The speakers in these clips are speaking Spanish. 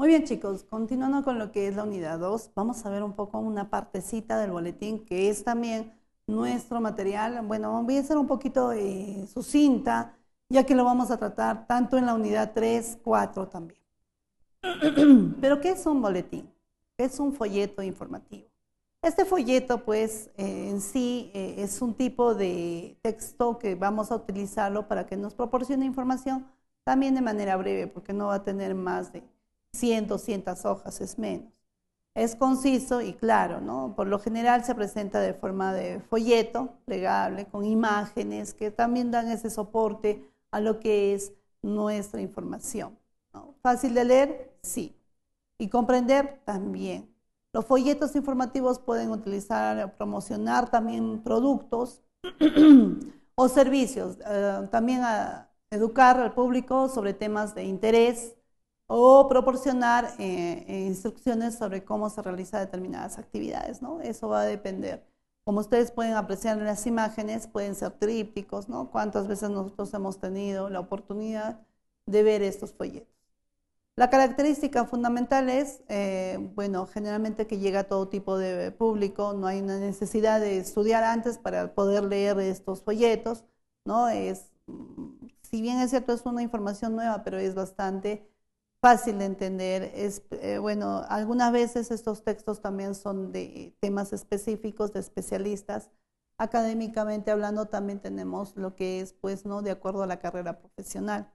Muy bien chicos, continuando con lo que es la unidad 2, vamos a ver un poco una partecita del boletín que es también nuestro material. Bueno, voy a hacer un poquito eh, su cinta, ya que lo vamos a tratar tanto en la unidad 3, 4 también. Pero ¿qué es un boletín? Es un folleto informativo. Este folleto, pues, eh, en sí eh, es un tipo de texto que vamos a utilizarlo para que nos proporcione información también de manera breve, porque no va a tener más de 100, 200 hojas, es menos. Es conciso y claro, ¿no? Por lo general se presenta de forma de folleto plegable, con imágenes que también dan ese soporte a lo que es nuestra información. ¿Fácil de leer? Sí. Y comprender también. Los folletos informativos pueden utilizar, eh, promocionar también productos o servicios. Eh, también educar al público sobre temas de interés, o proporcionar eh, eh, instrucciones sobre cómo se realizan determinadas actividades, ¿no? Eso va a depender. Como ustedes pueden apreciar en las imágenes, pueden ser trípticos, ¿no? Cuántas veces nosotros hemos tenido la oportunidad de ver estos folletos. La característica fundamental es, eh, bueno, generalmente que llega a todo tipo de público, no hay una necesidad de estudiar antes para poder leer estos folletos, ¿no? Es, mm, si bien es cierto, es una información nueva, pero es bastante fácil de entender. Es, eh, bueno, algunas veces estos textos también son de temas específicos, de especialistas. Académicamente hablando también tenemos lo que es, pues, ¿no? De acuerdo a la carrera profesional.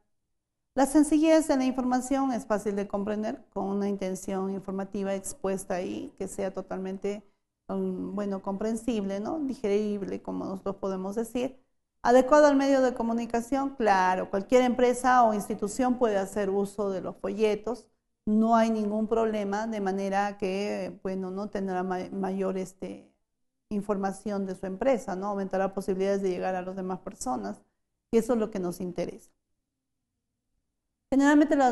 La sencillez de la información es fácil de comprender con una intención informativa expuesta ahí que sea totalmente, mm, bueno, comprensible, ¿no? Digerible, como nosotros podemos decir Adecuado al medio de comunicación, claro, cualquier empresa o institución puede hacer uso de los folletos, no hay ningún problema, de manera que, bueno, no tendrá mayor este, información de su empresa, ¿no? Aumentará posibilidades de llegar a las demás personas y eso es lo que nos interesa. Generalmente la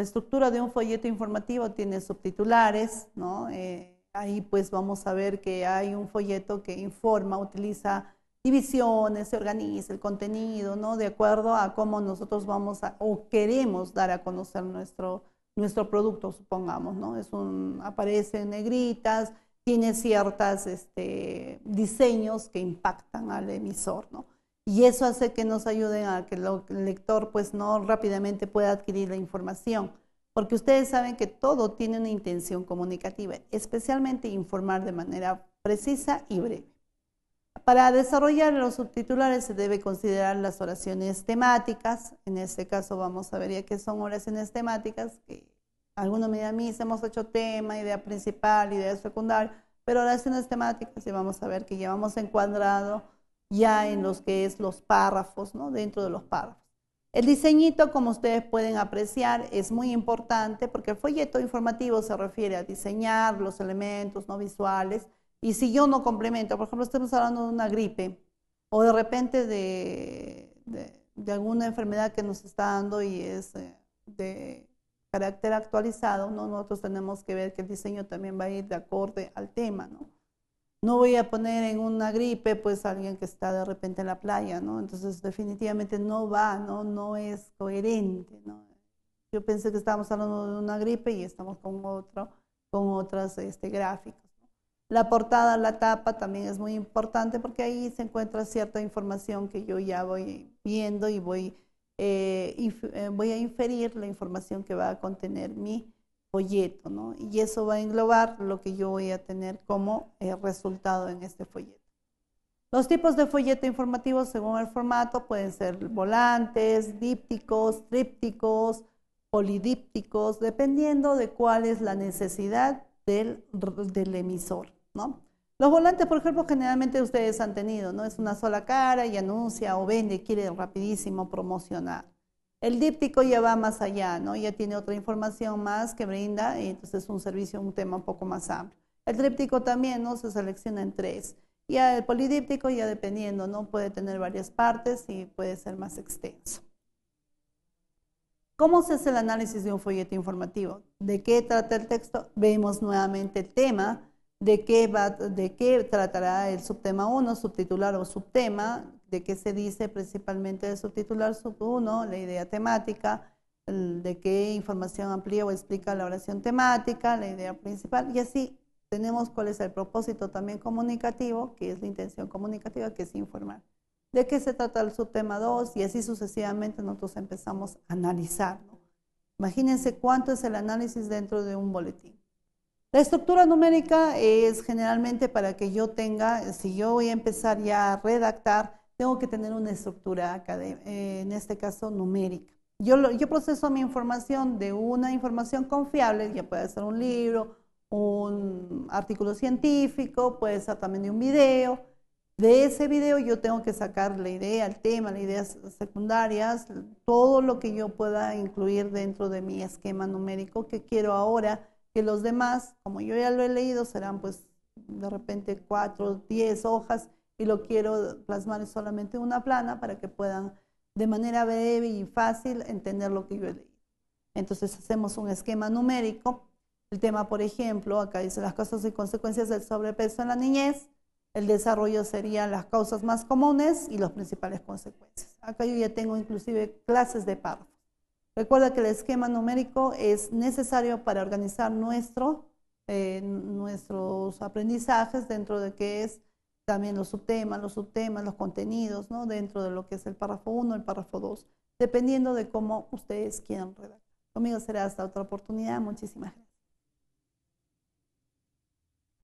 estructura de un folleto informativo tiene subtitulares, ¿no? Eh, ahí pues vamos a ver que hay un folleto que informa, utiliza divisiones, se organiza el contenido, ¿no? De acuerdo a cómo nosotros vamos a, o queremos dar a conocer nuestro, nuestro producto, supongamos, ¿no? Es un, aparece en negritas, tiene ciertos este, diseños que impactan al emisor, ¿no? Y eso hace que nos ayuden a que el lector, pues, no rápidamente pueda adquirir la información. Porque ustedes saben que todo tiene una intención comunicativa, especialmente informar de manera precisa y breve. Para desarrollar los subtitulares se debe considerar las oraciones temáticas. En este caso vamos a ver ya que son oraciones temáticas. Que algunos me mí hemos hecho tema, idea principal, idea secundaria, pero oraciones temáticas y vamos a ver que llevamos encuadrado ya en los que es los párrafos, ¿no? Dentro de los párrafos. El diseñito, como ustedes pueden apreciar, es muy importante porque el folleto informativo se refiere a diseñar los elementos no visuales y si yo no complemento, por ejemplo, estamos hablando de una gripe o de repente de, alguna enfermedad que nos está dando y es eh, de carácter actualizado, nosotros tenemos que ver que el diseño también va a ir de acorde al tema. ¿no? no voy a poner en una gripe pues alguien que está de repente en la playa, ¿no? Entonces definitivamente no va, ¿no? No es coherente, Yo pensé que estábamos hablando de una gripe y estamos con otro, con otras este, la portada, la tapa también es muy importante porque ahí se encuentra cierta información que yo ya voy viendo y voy, eh, eh, voy a inferir la información que va a contener mi folleto, ¿no? Y eso va a englobar lo que yo voy a tener como eh, resultado en este folleto. Los tipos de folleto informativo según el formato pueden ser volantes, dípticos, trípticos, polidípticos, dependiendo de cuál es la necesidad del, del emisor. Los volantes, por ejemplo, generalmente ustedes han tenido, ¿no? Es una sola cara y anuncia o vende, quiere rapidísimo promocionar. El díptico ya va más allá, ¿no? Ya tiene otra información más que brinda y entonces es un servicio, un tema un poco más amplio. El tríptico también, ¿no? Se selecciona en tres. Y el polidíptico ya dependiendo, ¿no? Puede tener varias partes y puede ser más extenso. ¿Cómo se hace el análisis de un folleto informativo? ¿De qué trata el texto? Vemos nuevamente el tema, de qué, va, de qué tratará el subtema 1, subtitular o subtema, de qué se dice principalmente el subtitular sub 1, la idea temática, de qué información amplía o explica la oración temática, la idea principal, y así tenemos cuál es el propósito también comunicativo, que es la intención comunicativa, que es informar. ¿De qué se trata el subtema 2? Y así sucesivamente nosotros empezamos a analizarlo. Imagínense cuánto es el análisis dentro de un boletín. La estructura numérica es generalmente para que yo tenga, si yo voy a empezar ya a redactar, tengo que tener una estructura, eh, en este caso numérica. Yo, yo proceso mi información de una información confiable, ya puede ser un libro, un artículo científico, puede ser también de un video. De ese video yo tengo que sacar la idea, el tema, las ideas secundarias, todo lo que yo pueda incluir dentro de mi esquema numérico que quiero ahora que los demás, como yo ya lo he leído, serán pues de repente cuatro, diez hojas y lo quiero plasmar en solamente una plana para que puedan de manera breve y fácil entender lo que yo he leído. Entonces hacemos un esquema numérico. El tema, por ejemplo, acá dice las causas y consecuencias del sobrepeso en la niñez. El desarrollo serían las causas más comunes y las principales consecuencias. Acá yo ya tengo inclusive clases de párrafos. Recuerda que el esquema numérico es necesario para organizar nuestro, eh, nuestros aprendizajes dentro de que es también los subtemas, los subtemas, los contenidos, ¿no? dentro de lo que es el párrafo 1, el párrafo 2, dependiendo de cómo ustedes quieran redactar. Conmigo será hasta otra oportunidad. Muchísimas gracias.